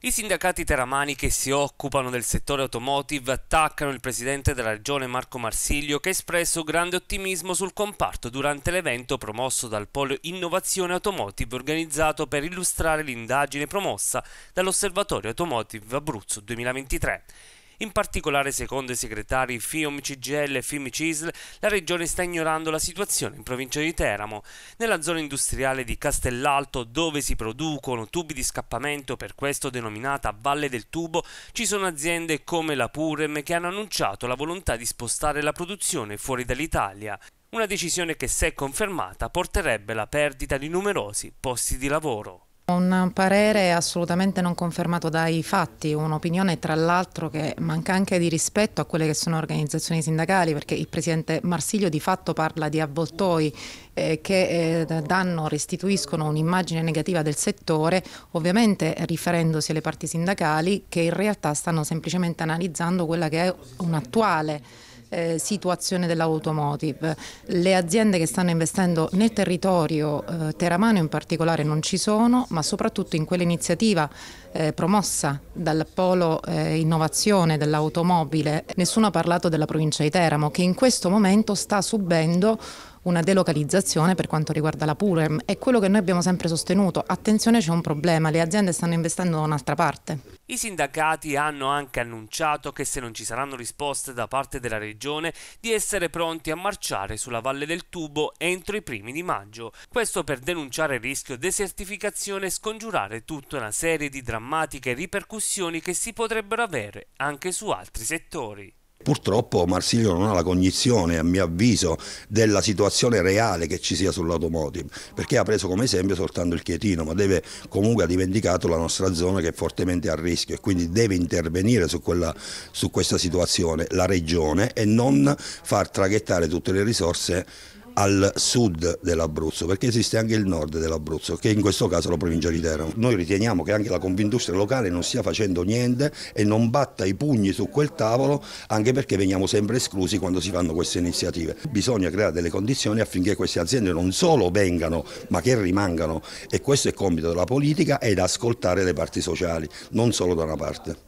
I sindacati teramani che si occupano del settore automotive attaccano il presidente della regione Marco Marsiglio che ha espresso grande ottimismo sul comparto durante l'evento promosso dal Polo Innovazione Automotive organizzato per illustrare l'indagine promossa dall'Osservatorio Automotive Abruzzo 2023. In particolare, secondo i segretari FIOM CGL e FIM CISL, la regione sta ignorando la situazione in provincia di Teramo. Nella zona industriale di Castellalto, dove si producono tubi di scappamento, per questo denominata Valle del Tubo, ci sono aziende come la Purem che hanno annunciato la volontà di spostare la produzione fuori dall'Italia. Una decisione che, se confermata, porterebbe alla perdita di numerosi posti di lavoro. Un parere assolutamente non confermato dai fatti, un'opinione tra l'altro che manca anche di rispetto a quelle che sono organizzazioni sindacali perché il Presidente Marsiglio di fatto parla di avvoltoi eh, che eh, danno, restituiscono un'immagine negativa del settore ovviamente riferendosi alle parti sindacali che in realtà stanno semplicemente analizzando quella che è un'attuale eh, situazione dell'automotive. Le aziende che stanno investendo nel territorio eh, teramano in particolare non ci sono, ma soprattutto in quell'iniziativa eh, promossa dal polo eh, innovazione dell'automobile, nessuno ha parlato della provincia di Teramo che in questo momento sta subendo una delocalizzazione per quanto riguarda la Purem. È quello che noi abbiamo sempre sostenuto. Attenzione c'è un problema, le aziende stanno investendo da un'altra parte. I sindacati hanno anche annunciato che se non ci saranno risposte da parte della regione di essere pronti a marciare sulla Valle del Tubo entro i primi di maggio. Questo per denunciare il rischio desertificazione e scongiurare tutta una serie di drammatiche ripercussioni che si potrebbero avere anche su altri settori. Purtroppo Marsilio non ha la cognizione, a mio avviso, della situazione reale che ci sia sull'automotive, perché ha preso come esempio soltanto il Chietino, ma deve comunque ha dimenticato la nostra zona che è fortemente a rischio e quindi deve intervenire su, quella, su questa situazione la regione e non far traghettare tutte le risorse al sud dell'Abruzzo, perché esiste anche il nord dell'Abruzzo, che in questo caso è la provincia di Teramo. Noi riteniamo che anche la Confindustria locale non stia facendo niente e non batta i pugni su quel tavolo, anche perché veniamo sempre esclusi quando si fanno queste iniziative. Bisogna creare delle condizioni affinché queste aziende non solo vengano, ma che rimangano e questo è compito della politica ed ascoltare le parti sociali, non solo da una parte.